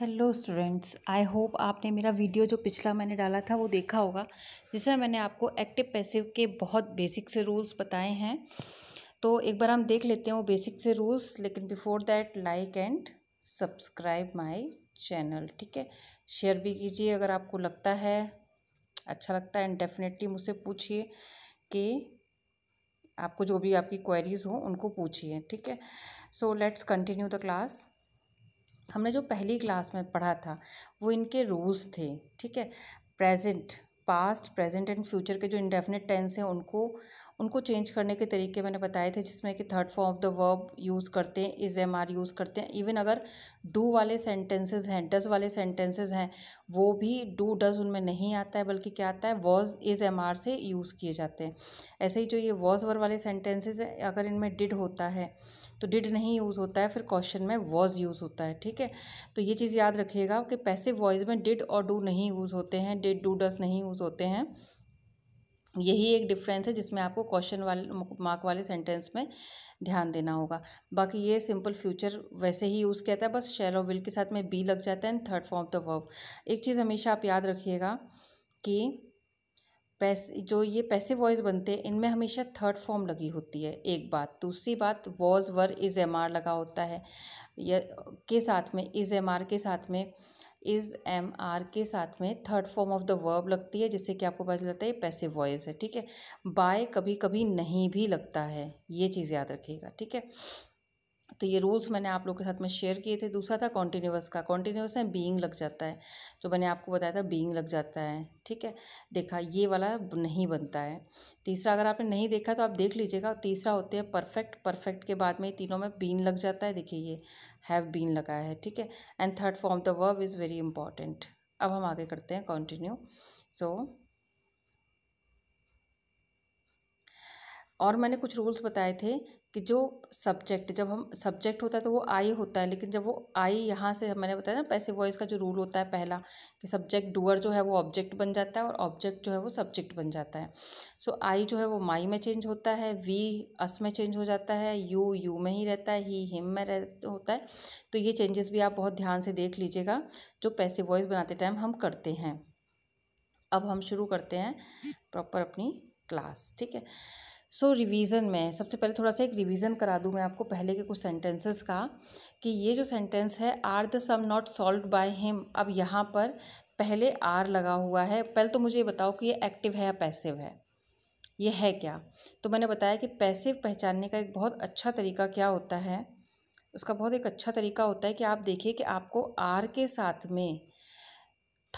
hello students I hope आपने मेरा video जो पिछला मैंने डाला था वो देखा होगा जिसमें मैंने आपको एक्टिव पैसिव के बहुत बेसिक से रूल्स बताए हैं तो एक बार हम देख लेते हैं वो बेसिक से रूल्स लेकिन before that like and subscribe my channel ठीक है शेयर भी कीजिए अगर आपको लगता है अच्छा लगता है एंड डेफिनेटली मुझसे पूछिए कि आपको जो भी आपकी क्वेरीज हो उनको पूछिए ठीक है so let's continue the class हमने जो पहली क्लास में पढ़ा था वो इनके रूल्स थे ठीक है present past present and future के जो इंडेफिनेट टेंस हैं उनको उनको चेंज करने के तरीके मैंने बताए थे जिसमें कि third form of the verb use करते हैं इज़ एम आर यूज़ करते हैं इवन अगर डू वाले सेंटेंसेस हैं डज वाले सेंटेंसेस हैं वो भी डू डज उनमें नहीं आता है बल्कि क्या आता है वॉज इज़ एम आर से यूज़ किए जाते हैं ऐसे ही जो ये वॉज वर वाले सेंटेंसेज हैं अगर इनमें डिड होता है तो डिड नहीं यूज़ होता है फिर क्वेश्चन में वॉज यूज़ होता है ठीक है तो ये चीज़ याद रखिएगा कि पैसे वॉइस में डिड और डू नहीं यूज़ होते हैं डिड डू डस नहीं यूज़ होते हैं यही एक डिफरेंस है जिसमें आपको क्वेश्चन वाले मार्क वाले सेंटेंस में ध्यान देना होगा बाकी ये सिंपल फ्यूचर वैसे ही यूज़ किया था बस शेल और विल के साथ में बी लग जाता है and third form of the verb एक चीज़ हमेशा आप याद रखिएगा कि पैस जो ये पैसे वॉइस बनते हैं इनमें हमेशा थर्ड फॉर्म लगी होती है एक बात दूसरी बात was were is am are लगा होता है या के साथ में इज़ एम आर के साथ में इज़ एम आर के साथ में third form of the verb लगती है जिससे कि आपको पता चलता है पैसे वॉइस है ठीक है बाय कभी कभी नहीं भी लगता है ये चीज़ याद रखिएगा ठीक है तो ये रूल्स मैंने आप लोग के साथ में शेयर किए थे दूसरा था कॉन्टीन्यूस का कॉन्टीन्यूस है बीइंग लग जाता है जो मैंने आपको बताया था बीइंग लग जाता है ठीक है देखा ये वाला नहीं बनता है तीसरा अगर आपने नहीं देखा तो आप देख लीजिएगा तीसरा होते हैं परफेक्ट परफेक्ट के बाद में तीनों में बीन लग जाता है देखिए ये हैव बीन लगा है ठीक है and third form the verb is very important अब हम आगे करते हैं कॉन्टिन्यू सो so, और मैंने कुछ रूल्स बताए थे कि जो सब्जेक्ट जब हम सब्जेक्ट होता है तो वो आई होता है लेकिन जब वो आई यहाँ से मैंने बताया ना पैसे वॉइस का जो रूल होता है पहला कि सब्जेक्ट डूअर जो है वो ऑब्जेक्ट बन जाता है और ऑब्जेक्ट जो है वो सब्जेक्ट बन जाता है सो so, आई जो है वो माई में चेंज होता है वी अस में चेंज हो जाता है यू यू में ही रहता है ही हिम में रह होता है तो ये चेंजेस भी आप बहुत ध्यान से देख लीजिएगा जो पैसे वॉइस बनाते टाइम हम करते हैं अब हम शुरू करते हैं प्रॉपर अपनी क्लास ठीक है सो so, रिवीजन में सबसे पहले थोड़ा सा एक रिवीजन करा दूँ मैं आपको पहले के कुछ सेंटेंसेस का कि ये जो सेंटेंस है are the sum not solved by him अब यहाँ पर पहले आर लगा हुआ है पहले तो मुझे ये बताओ कि ये एक्टिव है या पैसिव है ये है क्या तो मैंने बताया कि पैसिव पहचानने का एक बहुत अच्छा तरीका क्या होता है उसका बहुत एक अच्छा तरीका होता है कि आप देखिए कि आपको आर के साथ में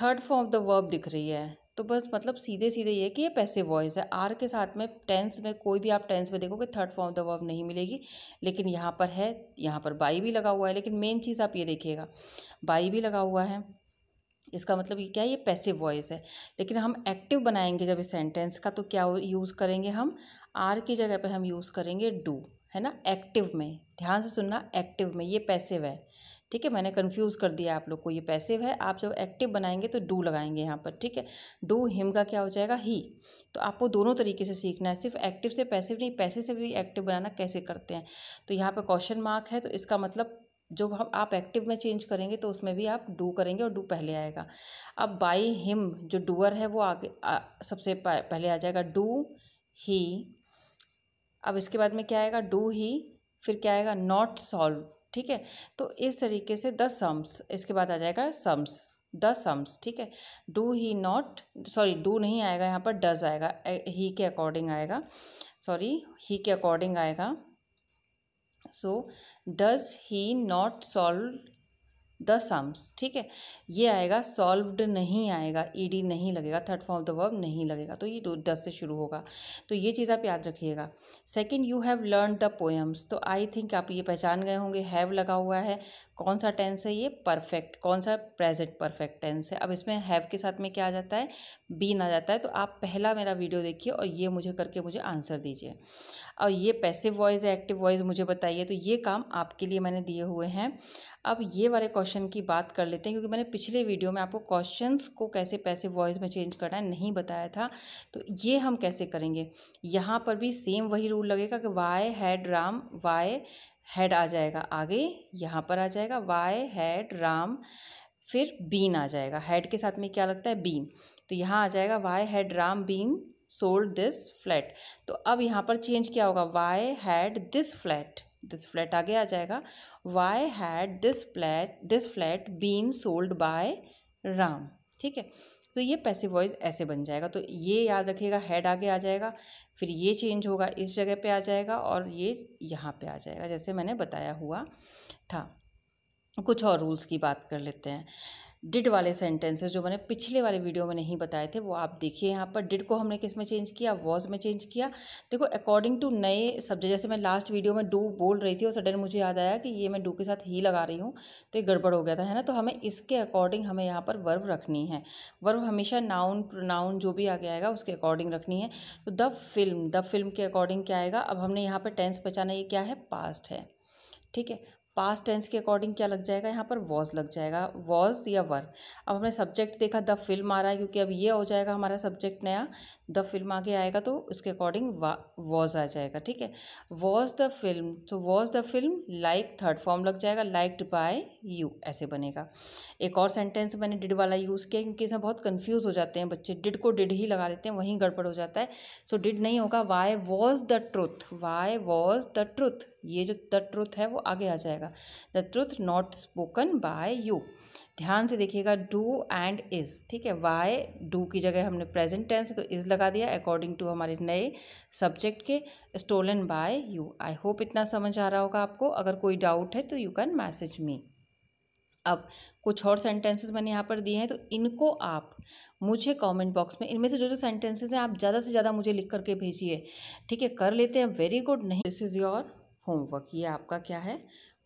third form of the verb दिख रही है तो बस मतलब सीधे सीधे ये कि ये पैसिव वॉइस है आर के साथ में टेंस में कोई भी आप टेंस में देखोगे third form of the verb नहीं मिलेगी लेकिन यहाँ पर है यहाँ पर बाई भी लगा हुआ है लेकिन मेन चीज़ आप ये देखिएगा बाई भी लगा हुआ है इसका मतलब ये क्या है ये पैसिव वॉइस है लेकिन हम एक्टिव बनाएंगे जब इस सेंटेंस का तो क्या यूज़ करेंगे हम आर की जगह पे हम यूज़ करेंगे डू है ना एक्टिव में ध्यान से सुनना एक्टिव में ये पैसिव है ठीक है मैंने कन्फ्यूज़ कर दिया आप लोग को ये पैसिव है आप जब एक्टिव बनाएंगे तो डू लगाएंगे यहाँ पर ठीक है डू हिम का क्या हो जाएगा ही तो आपको दोनों तरीके से सीखना है सिर्फ एक्टिव से पैसिव नहीं पैसे से भी एक्टिव बनाना कैसे करते हैं तो यहाँ पर क्वेश्चन मार्क है तो इसका मतलब जो हम आप एक्टिव में चेंज करेंगे तो उसमें भी आप डू करेंगे और डू पहले आएगा अब बाई हिम जो डूअर है वो आगे आ, सबसे पहले आ जाएगा डू ही अब इसके बाद में क्या आएगा डू ही फिर क्या आएगा नॉट सॉल्व ठीक है तो इस तरीके से द सम्स इसके बाद आ जाएगा सम्स द सम्स ठीक है do he not sorry do नहीं आएगा यहाँ पर डज आएगा ही के अकॉर्डिंग आएगा सॉरी ही के अकॉर्डिंग आएगा so does he not solve the sums ठीक है ये आएगा सॉल्वड नहीं आएगा ईडी नहीं लगेगा third form of the verb नहीं लगेगा तो ये दस से शुरू होगा तो ये चीज़ आप याद रखिएगा second you have learn the poems तो आई थिंक आप ये पहचान गए होंगे हैव लगा हुआ है कौन सा टेंस है ये परफेक्ट कौन सा प्रेजेंट परफेक्ट टेंस है अब इसमें हैव के साथ में क्या आ जाता है बीन आ जाता है तो आप पहला मेरा वीडियो देखिए और ये मुझे करके मुझे आंसर दीजिए और ये पैसिव वॉइस एक्टिव वॉइस मुझे बताइए तो ये काम आपके लिए मैंने दिए हुए हैं अब ये वाले क्वेश्चन की बात कर लेते हैं क्योंकि मैंने पिछले वीडियो में आपको क्वेश्चंस को कैसे पैसिव वॉइस में चेंज करना है नहीं बताया था तो ये हम कैसे करेंगे यहाँ पर भी सेम वही रूल लगेगा कि why had Ram why had आ जाएगा आगे यहाँ पर आ जाएगा वाई हैड राम फिर बीन आ जाएगा हैड के साथ में क्या लगता है बीन तो यहाँ आ जाएगा why had Ram been sold this flat तो अब यहाँ पर चेंज क्या होगा why had this flat this flat आगे आ जाएगा why had this flat this flat been sold by Ram ठीक है तो ये पैसिव वॉइस ऐसे बन जाएगा तो ये याद रखिएगा हेड आगे आ जाएगा फिर ये चेंज होगा इस जगह पे आ जाएगा और ये यहाँ पे आ जाएगा जैसे मैंने बताया हुआ था कुछ और रूल्स की बात कर लेते हैं डिड वाले सेंटेंसेस जो मैंने पिछले वाले वीडियो में नहीं बताए थे वो आप देखिए यहाँ पर डिड को हमने किस में चेंज किया वॉज में चेंज किया देखो अकॉर्डिंग टू नए सब्जेक्ट जैसे मैं लास्ट वीडियो में डू बोल रही थी और सडन मुझे याद आया कि ये मैं डू के साथ ही लगा रही हूँ तो ये गड़बड़ हो गया था है ना तो हमें इसके अकॉर्डिंग हमें यहाँ पर वर्व रखनी है वर्व हमेशा नाउन प्रोनाउन जो भी आगे आएगा उसके अकॉर्डिंग रखनी है तो द फिल्म द फिल्म के अकॉर्डिंग क्या आएगा अब हमने यहाँ पर टेंस पहचाना ये क्या है पास्ट है ठीक है पास्ट टेंस के अकॉर्डिंग क्या लग जाएगा यहाँ पर वॉज लग जाएगा वॉज या वर अब हमने सब्जेक्ट देखा द फिल्म आ रहा है क्योंकि अब ये हो जाएगा हमारा सब्जेक्ट नया द फिल्म आगे आएगा तो उसके अकॉर्डिंग वॉज आ जाएगा ठीक है वॉज द फिल्म तो was the film like third form लग जाएगा लाइक्ड बाय यू ऐसे बनेगा एक और सेंटेंस मैंने डिड वाला यूज़ किया क्योंकि इसमें बहुत कन्फ्यूज़ हो जाते हैं बच्चे डिड को डिड ही लगा देते हैं वहीं गड़बड़ हो जाता है सो so, डिड नहीं होगा why was the truth why was the truth ये जो द ट्रुथ है वो आगे आ जाएगा the truth not spoken by you ध्यान से देखिएगा डू एंड इज ठीक है वाई डू की जगह हमने प्रेजेंट टेंस तो इज लगा दिया अकॉर्डिंग टू हमारे नए सब्जेक्ट के stolen by you I hope इतना समझ आ रहा होगा आपको अगर कोई डाउट है तो यू कैन मैसेज मी अब कुछ और सेंटेंसेस मैंने यहाँ पर दिए हैं तो इनको आप मुझे कमेंट बॉक्स में इनमें से जो जो सेंटेंसेस हैं आप ज़्यादा से ज़्यादा मुझे लिख करके भेजिए ठीक है कर लेते हैं वेरी गुड नहीं दिस इज़ योर होमवर्क ये आपका क्या है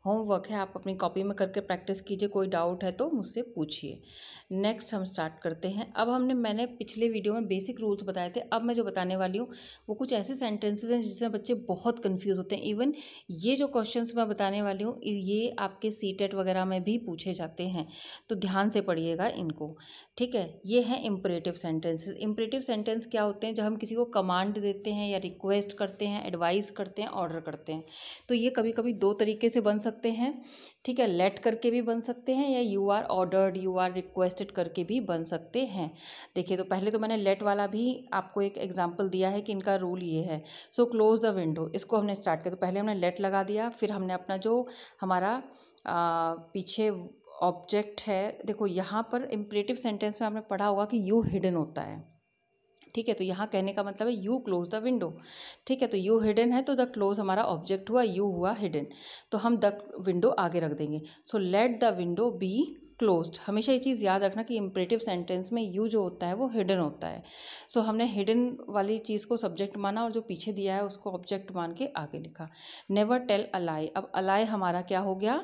होमवर्क है आप अपनी कॉपी में करके प्रैक्टिस कीजिए कोई डाउट है तो मुझसे पूछिए नेक्स्ट हम स्टार्ट करते हैं अब हमने मैंने पिछले वीडियो में बेसिक रूल्स बताए थे अब मैं जो बताने वाली हूँ वो कुछ ऐसे सेंटेंसेज हैं जिसमें बच्चे बहुत कन्फ्यूज़ होते हैं इवन ये जो क्वेश्चन मैं बताने वाली हूँ ये आपके सी टेट e वगैरह में भी पूछे जाते हैं तो ध्यान से पढ़िएगा इनको ठीक है ये हैं इम्परेटिव सेंटेंसेज इम्परेटिव सेंटेंस क्या होते हैं जब हम किसी को कमांड देते हैं या रिक्वेस्ट करते हैं एडवाइस करते हैं ऑर्डर करते हैं तो ये कभी कभी दो तरीके से बन सकते हैं ठीक है लेट करके भी बन सकते हैं या you are ordered you are requested करके भी बन सकते हैं देखिए तो पहले तो मैंने लेट वाला भी आपको एक एग्जाम्पल दिया है कि इनका रूल ये है सो क्लोज द विंडो इसको हमने स्टार्ट किया तो पहले हमने लेट लगा दिया फिर हमने अपना जो हमारा आ, पीछे ऑब्जेक्ट है देखो यहाँ पर इम्परेटिव सेंटेंस में आपने पढ़ा होगा कि यू हिडन होता है ठीक है तो यहाँ कहने का मतलब है यू क्लोज द विंडो ठीक है तो यू हिडन है तो द क्लोज हमारा ऑब्जेक्ट हुआ यू हुआ हिडन तो हम द विंडो आगे रख देंगे so let the window be closed हमेशा ये चीज़ याद रखना कि इम्परेटिव सेंटेंस में यू जो होता है वो हिडन होता है सो so, हमने हिडन वाली चीज़ को सब्जेक्ट माना और जो पीछे दिया है उसको ऑब्जेक्ट मान के आगे लिखा नेवर टेल अलाई अब अलाई हमारा क्या हो गया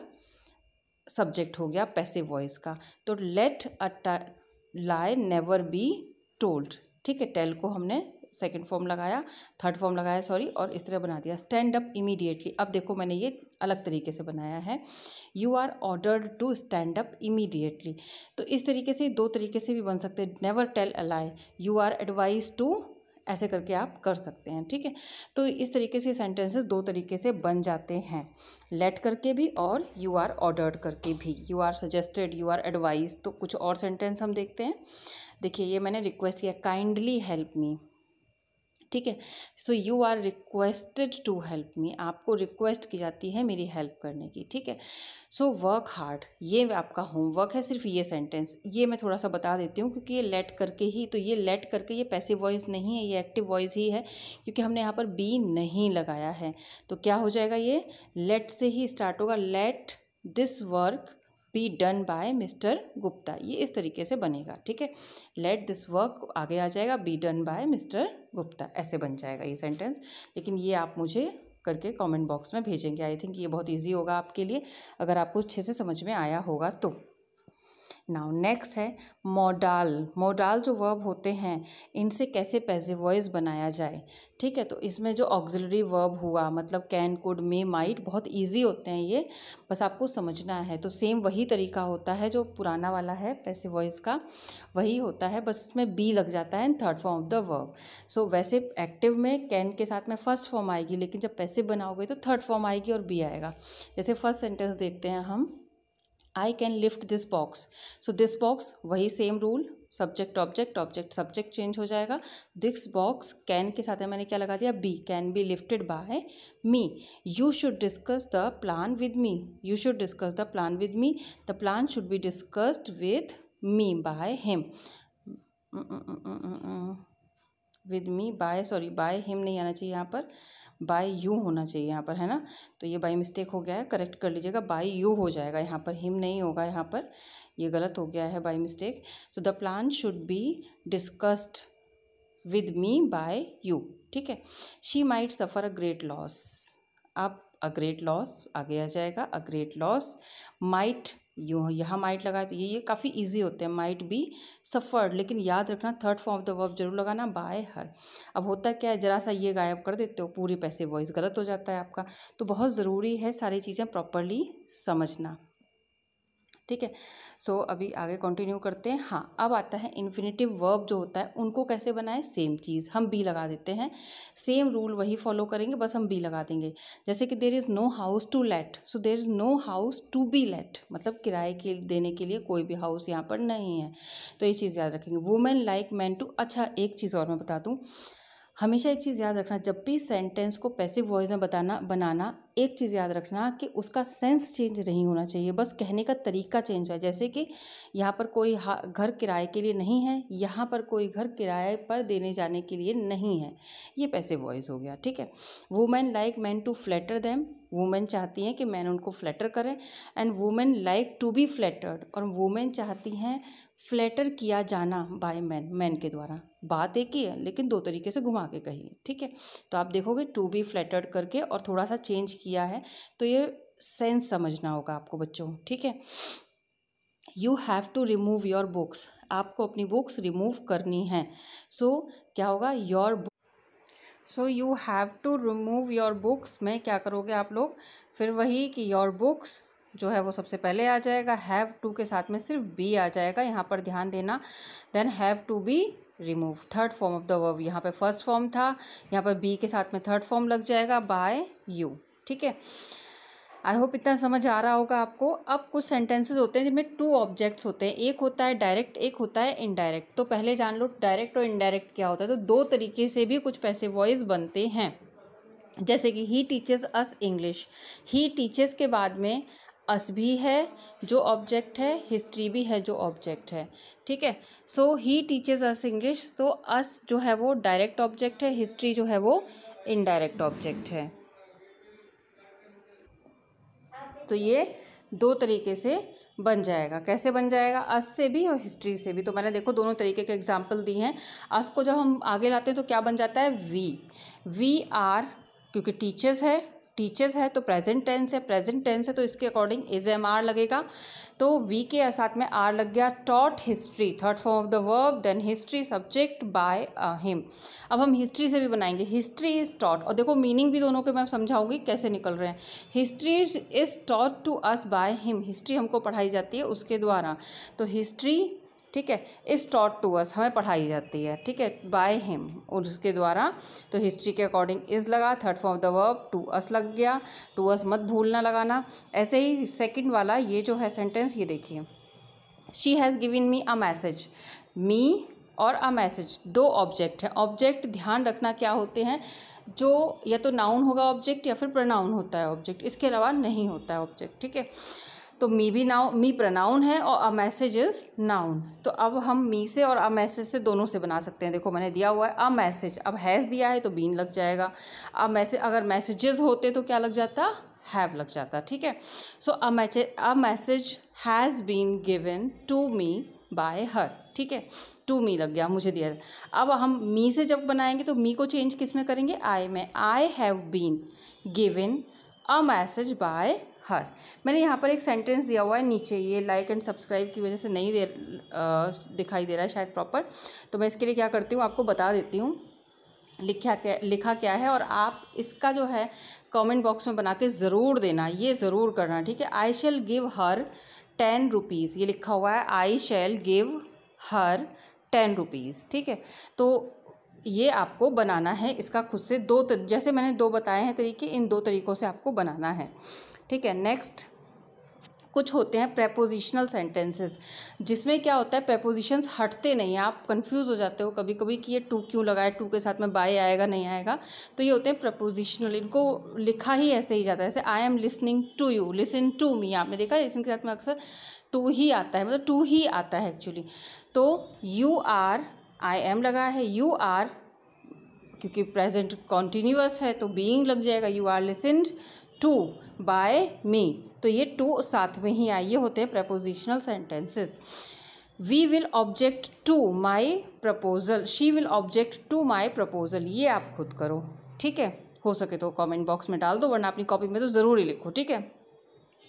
सब्जेक्ट हो गया पैसिव वॉइस का तो let a lie never be told ठीक है टेल को हमने सेकेंड फॉर्म लगाया थर्ड फॉर्म लगाया सॉरी और इस तरह बना दिया स्टैंड अप इमीडिएटली अब देखो मैंने ये अलग तरीके से बनाया है you are ordered to stand up immediately तो इस तरीके से दो तरीके से भी बन सकते हैं never tell a lie you are advise to ऐसे करके आप कर सकते हैं ठीक है तो इस तरीके से सेंटेंसेस दो तरीके से बन जाते हैं लेट करके भी और यू आर ऑर्डर्ड करके भी you are suggested you are advise तो कुछ और सेंटेंस हम देखते हैं देखिए ये मैंने रिक्वेस्ट किया काइंडली हेल्प मी ठीक है so you are requested to help me आपको रिक्वेस्ट की जाती है मेरी हेल्प करने की ठीक है सो वर्क हार्ड ये आपका होमवर्क है सिर्फ ये सेंटेंस ये मैं थोड़ा सा बता देती हूँ क्योंकि ये लेट करके ही तो ये लेट करके ये पैसिव वॉइस नहीं है ये एक्टिव वॉइस ही है क्योंकि हमने यहाँ पर बी नहीं लगाया है तो क्या हो जाएगा ये लेट से ही स्टार्ट होगा let this work be done by mister Gupta ये इस तरीके से बनेगा ठीक है लेट दिस वर्क आगे आ जाएगा be done by mister Gupta ऐसे बन जाएगा ये सेंटेंस लेकिन ये आप मुझे करके कमेंट बॉक्स में भेजेंगे आई थिंक ये बहुत इजी होगा आपके लिए अगर आपको अच्छे से समझ में आया होगा तो नाउ नेक्स्ट है मोडाल मोडाल जो वर्ब होते हैं इनसे कैसे पैसे वॉइस बनाया जाए ठीक है तो इसमें जो ऑक्जिलरी वर्ब हुआ मतलब कैन कुड मे माइट बहुत ईजी होते हैं ये बस आपको समझना है तो सेम वही तरीका होता है जो पुराना वाला है पैसे वॉइस का वही होता है बस इसमें बी लग जाता है in third form of the verb so वैसे एक्टिव में कैन के साथ में फर्स्ट फॉर्म आएगी लेकिन जब पैसे बनाओगे तो थर्ड फॉर्म आएगी और बी आएगा जैसे फर्स्ट सेंटेंस देखते हैं हम I can lift this box so this box वही same rule subject object object subject change हो जाएगा दिस बॉक्स कैन के साथ मैंने क्या लगा दिया be can be lifted by me you should discuss the plan with me you should discuss the plan with me the plan should be discussed with me by him with me by sorry by him नहीं आना चाहिए यहाँ पर bye you होना चाहिए यहाँ पर है ना तो ये बाई मिस्टेक हो गया है करेक्ट कर लीजिएगा बाय यू हो जाएगा यहाँ पर हिम नहीं होगा यहाँ पर ये गलत हो गया है by mistake so the plan should be discussed with me by you ठीक है she might suffer a great loss अब अ ग्रेट लॉस आगे आ जाएगा अ ग्रेट लॉस माइट यूँ यहाँ माइट लगाए तो ये ये काफ़ी इजी होते हैं माइट बी सफ़र्ड लेकिन याद रखना third form of the verb जरूर लगाना बाय हर अब होता क्या है ज़रा सा ये गायब कर देते हो पूरी पैसे वॉइस गलत हो जाता है आपका तो बहुत ज़रूरी है सारी चीज़ें प्रॉपरली समझना ठीक है सो अभी आगे कंटिन्यू करते हैं हाँ अब आता है इन्फिनेटिव वर्ब जो होता है उनको कैसे बनाएं सेम चीज़ हम बी लगा देते हैं सेम रूल वही फॉलो करेंगे बस हम बी लगा देंगे जैसे कि there is no house to let so there is no house to be let मतलब किराए के देने के लिए कोई भी हाउस यहाँ पर नहीं है तो ये चीज़ याद रखेंगे वुमेन लाइक मैन टू अच्छा एक चीज़ और मैं बता दूँ हमेशा एक चीज़ याद रखना जब भी सेंटेंस को पैसिव वॉइस में बताना बनाना एक चीज़ याद रखना कि उसका सेंस चेंज नहीं होना चाहिए बस कहने का तरीका चेंज है जैसे कि यहाँ पर कोई घर किराए के लिए नहीं है यहाँ पर कोई घर किराए पर देने जाने के लिए नहीं है ये पैसे वॉइस हो गया ठीक है women like man to flatter them women चाहती हैं कि मैन उनको फ्लैटर करें and women like to be flattered और वुमेन चाहती हैं फ्लैटर किया जाना बाय मैन मैन के द्वारा बात एक ही है लेकिन दो तरीके से घुमा के कही ठीक है तो आप देखोगे टू बी फ्लैटर्ड करके और थोड़ा सा चेंज किया है तो ये सेंस समझना होगा आपको बच्चों ठीक है you have to remove your books आपको अपनी बुक्स रिमूव करनी है सो so, क्या होगा your so you have to remove your books में क्या करोगे आप लोग फिर वही कि योर बुक्स जो है वो सबसे पहले आ जाएगा हैव टू के साथ में सिर्फ बी आ जाएगा यहाँ पर ध्यान देना then have to be remove third form of the verb यहाँ पे फर्स्ट फॉर्म था यहाँ पर बी के साथ में थर्ड फॉर्म लग जाएगा बाय यू ठीक है आई होप इतना समझ आ रहा होगा आपको अब कुछ सेंटेंसेज होते हैं जिनमें टू ऑब्जेक्ट्स होते हैं एक होता है डायरेक्ट एक होता है इनडायरेक्ट तो पहले जान लो डायरेक्ट और इनडायरेक्ट क्या होता है तो दो तरीके से भी कुछ पैसे वॉइस बनते हैं जैसे कि he teaches us English he teaches के बाद में अस भी है जो ऑब्जेक्ट है हिस्ट्री भी है जो ऑब्जेक्ट है ठीक है सो ही टीचर्स अस इंग्लिश तो अस जो है वो डायरेक्ट ऑब्जेक्ट है हिस्ट्री जो है वो इनडायरेक्ट ऑब्जेक्ट है तो ये दो तरीके से बन जाएगा कैसे बन जाएगा अस से भी और हिस्ट्री से भी तो मैंने देखो दोनों तरीके के एग्जाम्पल दी हैं अस को जब हम आगे लाते हैं तो क्या बन जाता है वी वी आर क्योंकि टीचर्स है टीचर्स तो है तो प्रेजेंट टेंस है प्रेजेंट टेंस है तो इसके अकॉर्डिंग इज एम आर लगेगा तो वी के साथ में आर लग गया taught history third form of the verb then history subject by him अब हम हिस्ट्री से भी बनाएंगे हिस्ट्री इज टॉट और देखो मीनिंग भी दोनों के मैं समझाऊंगी कैसे निकल रहे हैं history is taught to us by him history हमको पढ़ाई जाती है उसके द्वारा तो हिस्ट्री ठीक है इस टॉट टू अस हमें पढ़ाई जाती है ठीक है बाय हिम उसके द्वारा तो हिस्ट्री के अकॉर्डिंग इज़ लगा third form the verb to us लग गया टू अस मत भूलना लगाना ऐसे ही सेकंड वाला ये जो है सेंटेंस ये देखिए she has given me a message me और अ मैसेज दो ऑब्जेक्ट है ऑब्जेक्ट ध्यान रखना क्या होते हैं जो या तो नाउन होगा ऑब्जेक्ट या फिर प्रनाउन होता है ऑब्जेक्ट इसके अलावा नहीं होता है ऑब्जेक्ट ठीक है तो मी भी नाउन मी प्रनाउन है और अ मैसेज इज़ नाउन तो अब हम मी से और अ मैसेज से दोनों से बना सकते हैं देखो मैंने दिया हुआ है अ मैसेज अब हैज़ दिया है तो बीन लग जाएगा अ मैसेज अगर मैसेजेस होते तो क्या लग जाता हैव लग जाता ठीक है so a message a message has been given to me by her ठीक है टू मी लग गया मुझे दिया अब हम मी से जब बनाएंगे तो मी को चेंज किस में करेंगे आई में I have been given a message by her मैंने यहाँ पर एक सेंटेंस दिया हुआ है नीचे ये लाइक एंड सब्सक्राइब की वजह से नहीं दे दिखाई दे रहा है शायद प्रॉपर तो मैं इसके लिए क्या करती हूँ आपको बता देती हूँ लिखा क्या लिखा क्या है और आप इसका जो है कमेंट बॉक्स में बना के ज़रूर देना ये ज़रूर करना ठीक है I shall give her ten rupees ये लिखा हुआ है I shall give her ten rupees ठीक है तो ये आपको बनाना है इसका खुद से दो तर, जैसे मैंने दो बताए हैं तरीके इन दो तरीक़ों से आपको बनाना है ठीक है नेक्स्ट कुछ होते हैं प्रेपोजिशनल सेंटेंसेस जिसमें क्या होता है प्रेपोजिशंस हटते नहीं हैं आप कंफ्यूज हो जाते हो कभी कभी कि ये टू क्यों लगाए टू के साथ में बाय आएगा नहीं आएगा तो ये होते हैं प्रपोजिशनल इनको लिखा ही ऐसे ही जाता है जैसे I am listening to you listen to me आपने देखा लिसन के साथ में अक्सर टू ही आता है मतलब टू ही आता है एक्चुअली तो यू आर आई एम लगा है यू आर क्योंकि प्रेजेंट कॉन्टिन्यूस है तो बीइंग लग जाएगा you are listened to by me तो ये टू साथ में ही आइए होते हैं prepositional sentences we will object to my proposal she will object to my proposal ये आप खुद करो ठीक है हो सके तो कमेंट बॉक्स में डाल दो वरना अपनी कॉपी में तो जरूरी लिखो ठीक है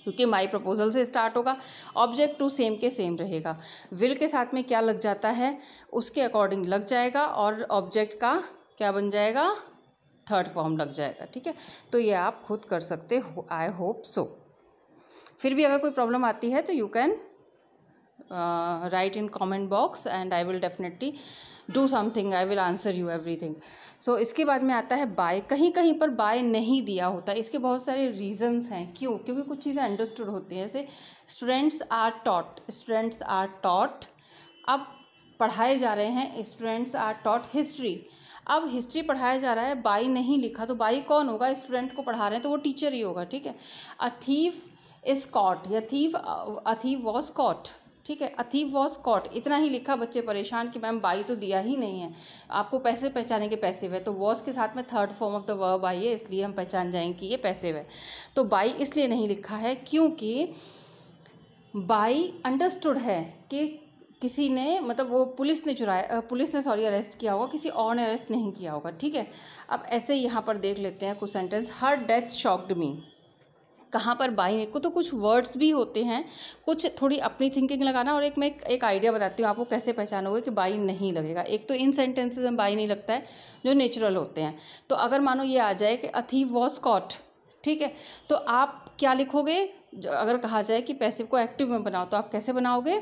क्योंकि माई प्रपोजल से स्टार्ट होगा ऑब्जेक्ट टू सेम के सेम रहेगा विल के साथ में क्या लग जाता है उसके अकॉर्डिंग लग जाएगा और ऑब्जेक्ट का क्या बन जाएगा थर्ड फॉर्म लग जाएगा ठीक है तो ये आप खुद कर सकते हो आई होप सो फिर भी अगर कोई प्रॉब्लम आती है तो you can write in comment box and I will definitely do something I will answer you everything so इसके बाद में आता है बाय कहीं कहीं पर बाय नहीं दिया होता इसके बहुत सारे रीजंस हैं क्यों क्योंकि कुछ चीज़ें अंडरस्टूड होती हैं जैसे students are taught students are taught अब पढ़ाए जा रहे हैं स्टूडेंट्स आर टॉट हिस्ट्री अब हिस्ट्री पढ़ाया जा रहा है बाई नहीं लिखा तो बाई कौन होगा स्टूडेंट को पढ़ा रहे हैं तो वो टीचर ही होगा ठीक है अथीफ इज कॉट या थीव अथीव वॉज कॉट ठीक है अथीव वॉज कॉट इतना ही लिखा बच्चे परेशान कि मैम बाई तो दिया ही नहीं है आपको पैसे पहचाने के पैसे हुए तो वॉज के साथ में third form of the verb आई है इसलिए हम पहचान जाएंगे कि ये पैसे हुए तो बाई इसलिए नहीं लिखा है क्योंकि बाई अंडरस्टूड है कि किसी ने मतलब वो पुलिस ने चुराया पुलिस ने सॉरी अरेस्ट किया होगा किसी और ने अरेस्ट नहीं किया होगा ठीक है अब ऐसे यहाँ पर देख लेते हैं कुछ sentence her death shocked me कहाँ पर बाई एक को तो कुछ वर्ड्स भी होते हैं कुछ थोड़ी अपनी थिंकिंग लगाना और एक मैं एक आइडिया बताती हूँ आपको कैसे पहचानोगे कि बाई नहीं लगेगा एक तो इन सेंटेंसेज में बाई नहीं लगता है जो नेचुरल होते हैं तो अगर मानो ये आ जाए कि अथी वॉज कॉट ठीक है तो आप क्या लिखोगे अगर कहा जाए कि पैसिव को एक्टिव में बनाओ तो आप कैसे बनाओगे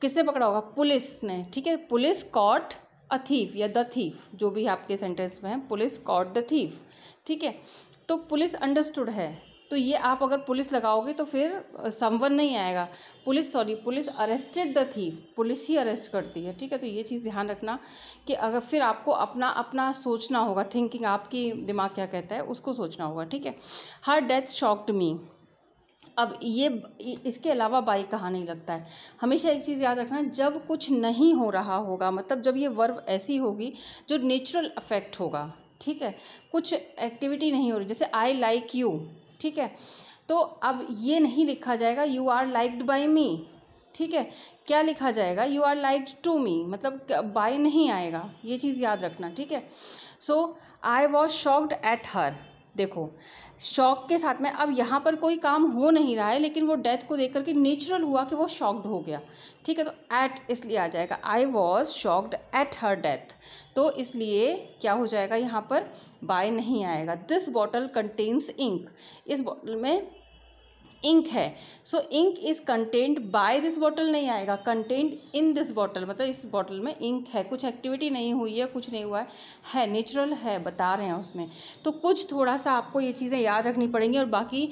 किसने पकड़ा होगा पुलिस ने ठीक है पुलिस कॉट अ थीफ या द थीफ जो भी आपके सेंटेंस में है पुलिस कॉट द थीफ ठीक है तो पुलिस अंडरस्टूड है तो ये आप अगर पुलिस लगाओगे तो फिर संवन नहीं आएगा police sorry police arrested the thief police ही अरेस्ट करती है ठीक है तो ये चीज़ ध्यान रखना कि अगर फिर आपको अपना अपना सोचना होगा थिंकिंग आपकी दिमाग क्या कहता है उसको सोचना होगा ठीक है हर डेथ शॉक्ड मी अब ये इसके अलावा बाई कहा नहीं लगता है हमेशा एक चीज़ याद रखना जब कुछ नहीं हो रहा होगा मतलब जब ये वर्व ऐसी होगी जो नेचुरल अफेक्ट होगा ठीक है कुछ एक्टिविटी नहीं हो रही जैसे आई लाइक यू ठीक है तो अब ये नहीं लिखा जाएगा you are liked by me ठीक है क्या लिखा जाएगा you are liked to me मतलब बाय नहीं आएगा ये चीज़ याद रखना ठीक है so I was shocked at her देखो शॉक के साथ में अब यहाँ पर कोई काम हो नहीं रहा है लेकिन वो डेथ को देख करके नेचुरल हुआ कि वो शॉक्ड हो गया ठीक है तो एट इसलिए आ जाएगा I was shocked at her death तो इसलिए क्या हो जाएगा यहाँ पर बाय नहीं आएगा दिस बॉटल कंटेन्स इंक इस बॉटल में इंक है so ink is content by this bottle नहीं आएगा कंटेंट इन दिस बॉटल मतलब इस बॉटल में इंक है कुछ एक्टिविटी नहीं हुई है कुछ नहीं हुआ है है नेचुरल है बता रहे हैं उसमें तो कुछ थोड़ा सा आपको ये चीज़ें याद रखनी पड़ेंगी और बाकी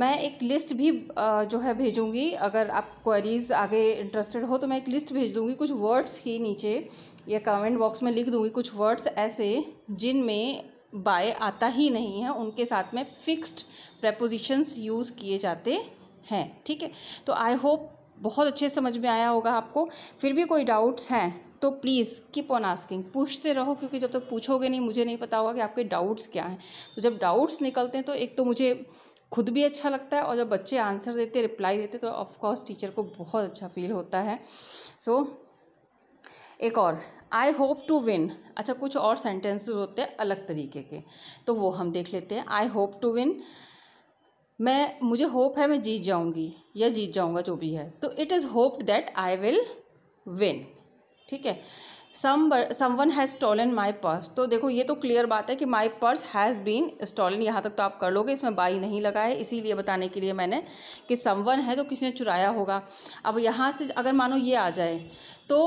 मैं एक लिस्ट भी जो है भेजूंगी अगर आप क्वेरीज आगे इंटरेस्टेड हो तो मैं एक लिस्ट भेज दूंगी कुछ वर्ड्स की नीचे या कमेंट बॉक्स में लिख दूंगी कुछ वर्ड्स ऐसे जिनमें बाय आता ही नहीं है उनके साथ में फिक्स्ड प्रपोजिशंस यूज़ किए जाते हैं ठीक है तो आई होप बहुत अच्छे समझ में आया होगा आपको फिर भी कोई डाउट्स हैं तो प्लीज़ कीप ऑन आस्किंग पूछते रहो क्योंकि जब तक तो पूछोगे नहीं मुझे नहीं पता होगा कि आपके डाउट्स क्या हैं तो जब डाउट्स निकलते हैं तो एक तो मुझे खुद भी अच्छा लगता है और जब बच्चे आंसर देते रिप्लाई देते तो ऑफकोर्स टीचर को बहुत अच्छा फील होता है सो so, एक और आई होप टू विन अच्छा कुछ और सेंटेंसेस होते हैं अलग तरीके के तो वो हम देख लेते हैं आई होप टू विन मैं मुझे होप है मैं जीत जाऊंगी या जीत जाऊंगा जो भी है तो it is hoped that I will win ठीक है some someone has stolen my purse तो देखो ये तो क्लियर बात है कि my purse has been stolen यहाँ तक तो आप कर लोगे इसमें बाई नहीं लगा है इसीलिए बताने के लिए मैंने कि समवन है तो किसी ने चुराया होगा अब यहाँ से अगर मानो ये आ जाए तो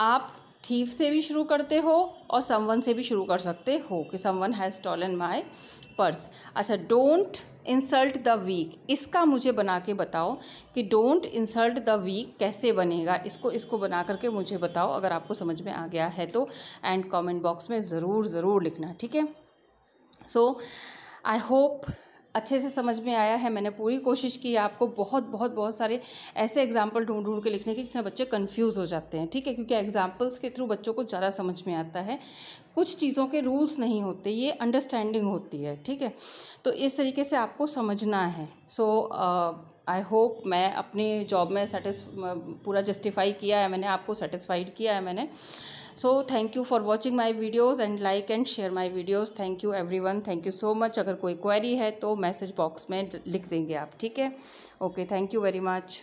आप थीफ से भी शुरू करते हो और समवन से भी शुरू कर सकते हो कि someone has stolen my purse अच्छा डोंट इंसल्ट द वीक इसका मुझे बना के बताओ कि डोंट इंसल्ट द वीक कैसे बनेगा इसको इसको बना करके मुझे बताओ अगर आपको समझ में आ गया है तो एंड कमेंट बॉक्स में ज़रूर ज़रूर लिखना ठीक है सो आई होप अच्छे से समझ में आया है मैंने पूरी कोशिश की आपको बहुत बहुत बहुत सारे ऐसे एग्जाम्पल ढूंढ ढूंढ के लिखने की जिसमें बच्चे कन्फ्यूज़ हो जाते हैं ठीक है क्योंकि एग्जाम्पल्स के थ्रू बच्चों को ज़्यादा समझ में आता है कुछ चीज़ों के रूल्स नहीं होते ये अंडरस्टैंडिंग होती है ठीक है तो इस तरीके से आपको समझना है सो so, आई होप मैं अपने जॉब में सेटिस पूरा जस्टिफाई किया है मैंने आपको सेटिस्फाइड किया है मैंने so thank you for watching my videos and like and share my videos thank you everyone thank you so much अगर कोई क्वेरी है तो मैसेज बॉक्स में लिख देंगे आप ठीक है okay thank you very much